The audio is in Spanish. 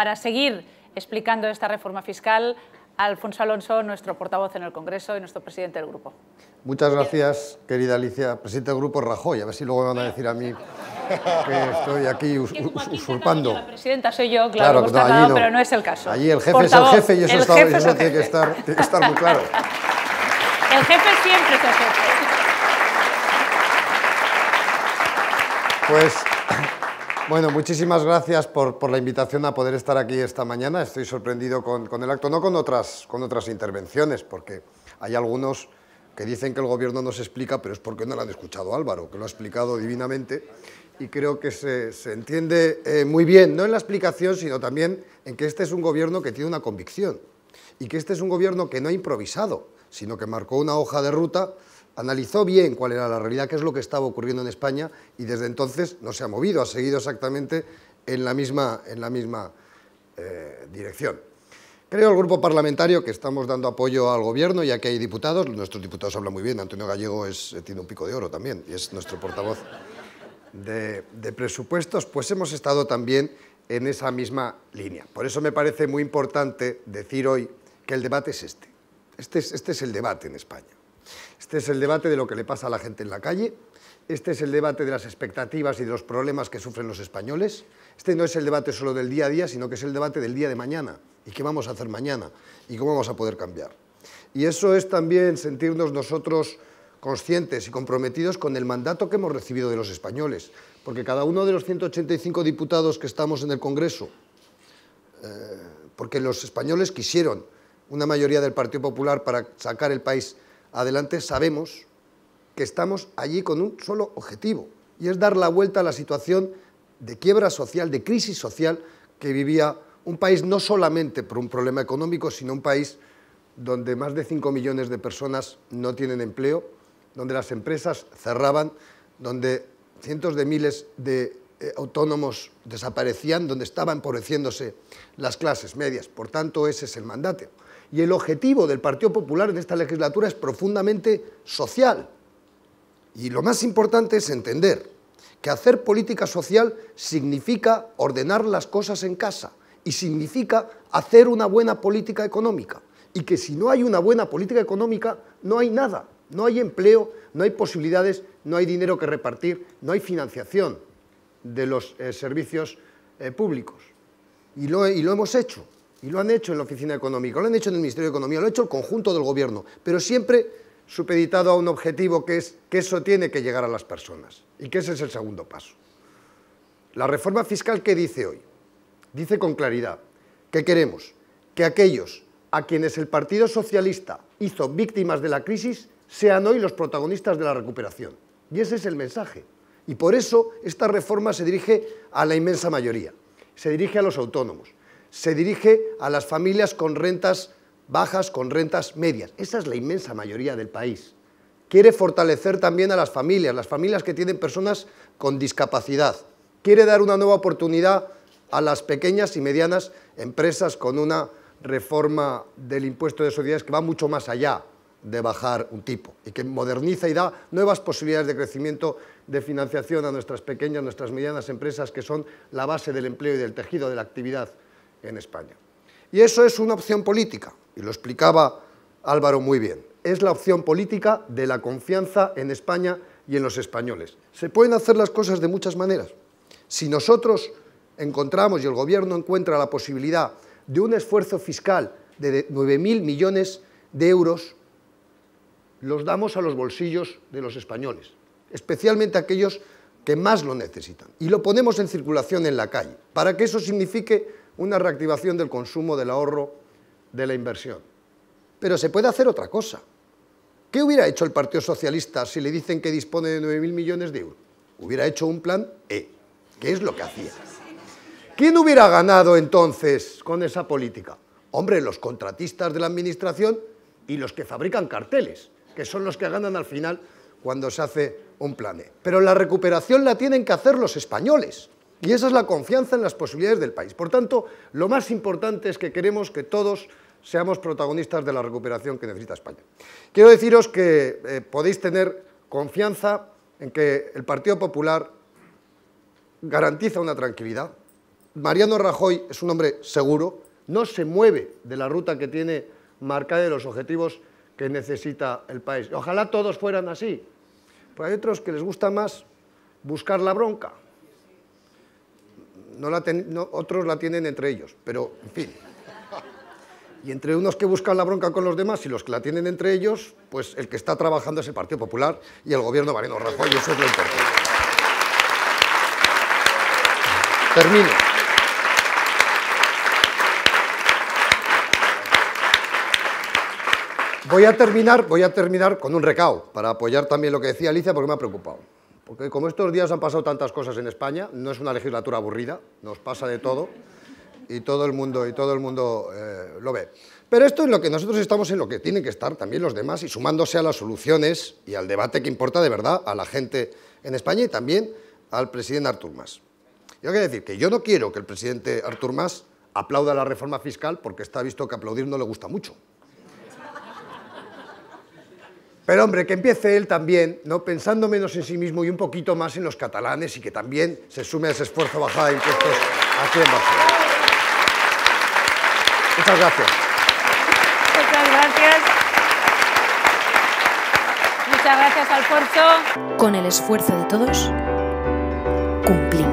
para seguir explicando esta reforma fiscal Alfonso Alonso, nuestro portavoz en el Congreso y nuestro presidente del grupo. Muchas gracias, querida Alicia. Presidente del grupo Rajoy, a ver si luego me van a decir a mí que estoy aquí usurpando. La presidenta soy yo, claro, pero no es el caso. Allí el jefe es el jefe y eso, está, tiene, estar, muy claro. El jefe siempre es el jefe. Pues bueno, muchísimas gracias por, la invitación a poder estar aquí esta mañana. Estoy sorprendido con, el acto, no con otras, intervenciones, porque hay algunos que dicen que el gobierno no se explica, pero es porque no lo han escuchado Álvaro, que lo ha explicado divinamente. Y creo que se, entiende eh, muy bien, no en la explicación, sino también en que este es un gobierno que tiene una convicción y que este es un gobierno que no ha improvisado, sino que marcó una hoja de ruta analizó bien cuál era la realidad, qué es lo que estaba ocurriendo en España y desde entonces no se ha movido, ha seguido exactamente en la misma, en la misma eh, dirección. Creo el grupo parlamentario que estamos dando apoyo al gobierno, ya que hay diputados, nuestros diputados hablan muy bien, Antonio Gallego es, eh, tiene un pico de oro también y es nuestro portavoz de, presupuestos, pues hemos estado también en esa misma línea. Por eso me parece muy importante decir hoy que el debate es este. Este es, este es el debate en España. Este es el debate de lo que le pasa a la gente en la calle, este es el debate de las expectativas y de los problemas que sufren los españoles, este no es el debate solo del día a día, sino que es el debate del día de mañana y qué vamos a hacer mañana y cómo vamos a poder cambiar. Y eso es también sentirnos nosotros conscientes y comprometidos con el mandato que hemos recibido de los españoles, porque cada uno de los 185 diputados que estamos en el Congreso, eh, porque los españoles quisieron una mayoría del Partido Popular para sacar el país adelante sabemos que estamos allí con un solo objetivo, y es dar la vuelta a la situación de quiebra social, de crisis social que vivía un país no solamente por un problema económico, sino un país donde más de 5 millones de personas no tienen empleo, donde las empresas cerraban, donde cientos de miles de eh, autónomos desaparecían, donde estaban empobreciéndose las clases medias. Por tanto, ese es el mandato. Y el objetivo del Partido Popular en esta legislatura es profundamente social. Y lo más importante es entender que hacer política social significa ordenar las cosas en casa y significa hacer una buena política económica. Y que si no hay una buena política económica, no hay nada. No hay empleo, no hay posibilidades, no hay dinero que repartir, no hay financiación de los eh, servicios eh, públicos. Y lo, hemos hecho, y lo han hecho en la Oficina Económica, lo han hecho en el Ministerio de Economía, lo ha hecho el conjunto del Gobierno, pero siempre supeditado a un objetivo que es que eso tiene que llegar a las personas, y que ese es el segundo paso. La reforma fiscal que dice hoy, dice con claridad que queremos que aquellos a quienes el Partido Socialista hizo víctimas de la crisis sean hoy los protagonistas de la recuperación. Y ese es el mensaje. Y por eso esta reforma se dirige a la inmensa mayoría, se dirige a los autónomos, se dirige a las familias con rentas bajas, con rentas medias. Esa es la inmensa mayoría del país. Quiere fortalecer también a las familias, las familias que tienen personas con discapacidad. Quiere dar una nueva oportunidad a las pequeñas y medianas empresas con una reforma del impuesto de sociedades que va mucho más allá de bajar un tipo y que moderniza y da nuevas posibilidades de crecimiento, de financiación a nuestras pequeñas, nuestras medianas empresas que son la base del empleo y del tejido de la actividad en España. Y eso es una opción política, y lo explicaba Álvaro muy bien. Es la opción política de la confianza en España y en los españoles. Se pueden hacer las cosas de muchas maneras. Si nosotros encontramos y el Gobierno encuentra la posibilidad de un esfuerzo fiscal de 9.000 millones de euros los damos a los bolsillos de los españoles, especialmente aquellos que más lo necesitan. Y lo ponemos en circulación en la calle, para que eso signifique una reactivación del consumo, del ahorro, de la inversión. Pero se puede hacer otra cosa. ¿Qué hubiera hecho el Partido Socialista si le dicen que dispone de 9.000 millones de euros? Hubiera hecho un plan E, que es lo que hacía. ¿Quién hubiera ganado entonces con esa política? Hombre, los contratistas de la administración y los que fabrican carteles que son los que ganan al final cuando se hace un plan. E. Pero la recuperación la tienen que hacer los españoles. Y esa es la confianza en las posibilidades del país. Por tanto, lo más importante es que queremos que todos seamos protagonistas de la recuperación que necesita España. Quiero deciros que eh, podéis tener confianza en que el Partido Popular garantiza una tranquilidad. Mariano Rajoy es un hombre seguro, no se mueve de la ruta que tiene marcada de los objetivos que necesita el país. Ojalá todos fueran así, pero hay otros que les gusta más buscar la bronca. No la otros la tienen entre ellos, pero en fin. Y entre unos que buscan la bronca con los demás y los que la tienen entre ellos, pues el que está trabajando es el Partido Popular y el gobierno Mariano Rajoy, eso es lo importante. Termino. Voy a terminar, voy a terminar con un recao, para apoyar también lo que decía Alicia, porque me ha preocupado. Porque como estos días han pasado tantas cosas en España, no es una legislatura aburrida, nos pasa de todo, y todo el mundo, y todo el mundo eh, lo ve. Pero esto es lo que nosotros estamos en lo que tienen que estar también los demás, y sumándose a las soluciones y al debate que importa de verdad a la gente en España y también al presidente Artur Mas. Yo quiero decir que yo no quiero que el presidente Artur Mas aplauda la reforma fiscal porque está visto que aplaudir no le gusta mucho. Pero hombre, que empiece él también, ¿no? pensando menos en sí mismo y un poquito más en los catalanes y que también se sume a ese esfuerzo bajada de impuestos aquí en Barcelona. Muchas gracias. Muchas gracias. Muchas gracias, Alfonso. Con el esfuerzo de todos, cumplimos.